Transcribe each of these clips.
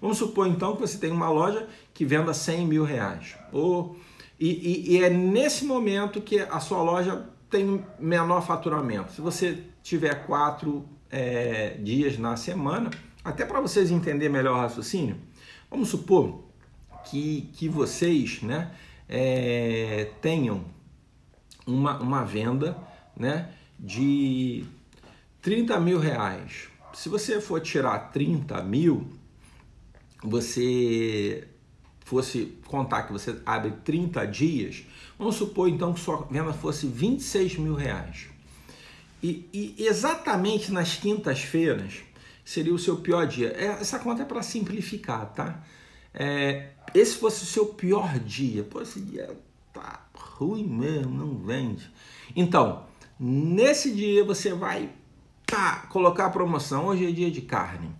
Vamos supor então que você tem uma loja que venda 100 mil reais. Ou, e, e, e é nesse momento que a sua loja tem menor faturamento. Se você tiver quatro é, dias na semana, até para vocês entenderem melhor o raciocínio, vamos supor que, que vocês né, é, tenham uma, uma venda né, de 30 mil reais. Se você for tirar 30 mil, você fosse contar que você abre 30 dias, vamos supor então que sua venda fosse 26 mil reais. E, e exatamente nas quintas-feiras seria o seu pior dia. É, essa conta é para simplificar, tá? É, esse fosse o seu pior dia. Pô, esse dia tá ruim mesmo, não vende. Então, nesse dia você vai tá, colocar a promoção. Hoje é dia de carne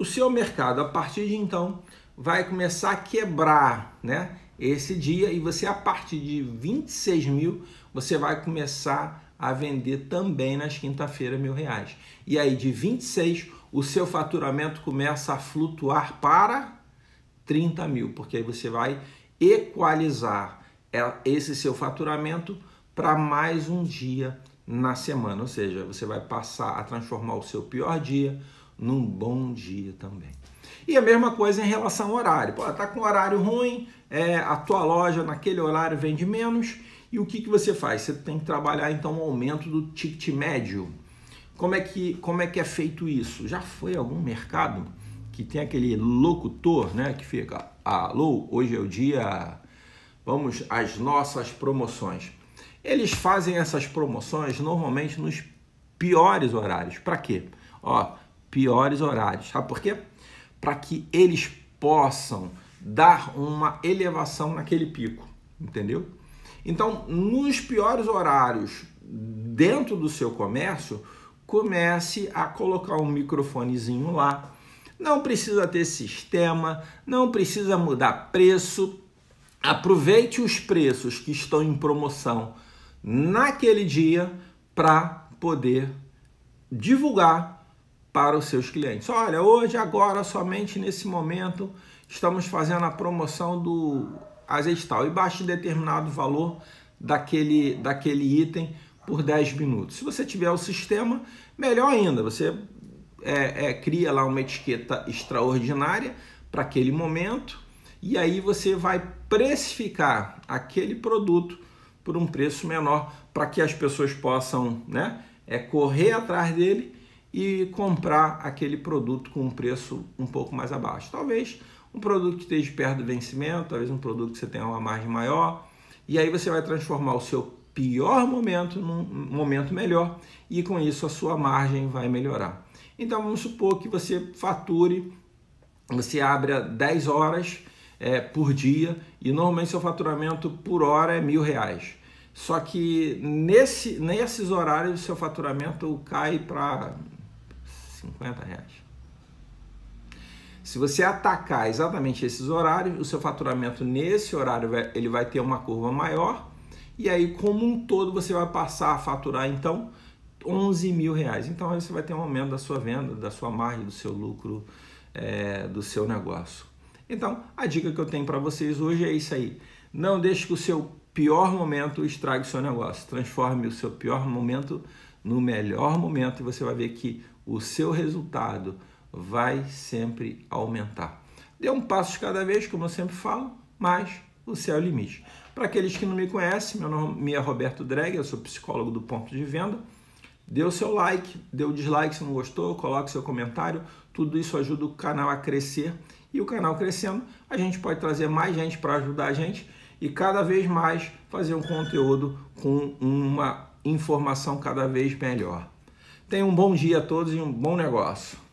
o seu mercado a partir de então vai começar a quebrar, né? Esse dia e você a partir de 26 mil você vai começar a vender também nas quinta-feira mil reais. E aí de 26 o seu faturamento começa a flutuar para 30 mil, porque aí você vai equalizar é, esse seu faturamento para mais um dia na semana, ou seja, você vai passar a transformar o seu pior dia num bom dia também. E a mesma coisa em relação ao horário. Pô, tá com horário ruim, é, a tua loja naquele horário vende menos. E o que, que você faz? Você tem que trabalhar então o um aumento do ticket médio. Como é, que, como é que é feito isso? Já foi algum mercado que tem aquele locutor, né? Que fica, alô, hoje é o dia, vamos às nossas promoções. Eles fazem essas promoções normalmente nos piores horários. Para quê? Ó, piores horários. Sabe por quê? Para que eles possam dar uma elevação naquele pico, entendeu? Então, nos piores horários dentro do seu comércio, comece a colocar um microfonezinho lá. Não precisa ter sistema, não precisa mudar preço. Aproveite os preços que estão em promoção naquele dia para poder divulgar para os seus clientes. Olha, hoje, agora, somente nesse momento, estamos fazendo a promoção do azeite e baixe determinado valor daquele, daquele item por 10 minutos. Se você tiver o sistema, melhor ainda, você é, é, cria lá uma etiqueta extraordinária para aquele momento e aí você vai precificar aquele produto por um preço menor para que as pessoas possam né, é, correr atrás dele e comprar aquele produto com um preço um pouco mais abaixo. Talvez um produto que esteja perto do vencimento, talvez um produto que você tenha uma margem maior, e aí você vai transformar o seu pior momento num momento melhor e com isso a sua margem vai melhorar. Então vamos supor que você fature, você abre 10 horas é, por dia e normalmente seu faturamento por hora é mil reais. Só que nesse, nesses horários seu faturamento cai para 50 reais. Se você atacar exatamente esses horários, o seu faturamento nesse horário ele vai ter uma curva maior e aí como um todo você vai passar a faturar então 11 mil reais. Então aí você vai ter um aumento da sua venda, da sua margem, do seu lucro, é, do seu negócio. Então a dica que eu tenho para vocês hoje é isso aí. Não deixe que o seu pior momento estrague o seu negócio. Transforme o seu pior momento no melhor momento e você vai ver que o seu resultado vai sempre aumentar. Dê um passo de cada vez, como eu sempre falo, mas o céu é o limite. Para aqueles que não me conhecem, meu nome é Roberto Dreg, eu sou psicólogo do ponto de venda. Dê o seu like, dê o dislike se não gostou, coloque seu comentário. Tudo isso ajuda o canal a crescer. E o canal crescendo, a gente pode trazer mais gente para ajudar a gente e cada vez mais fazer um conteúdo com uma informação cada vez melhor. Tenha um bom dia a todos e um bom negócio.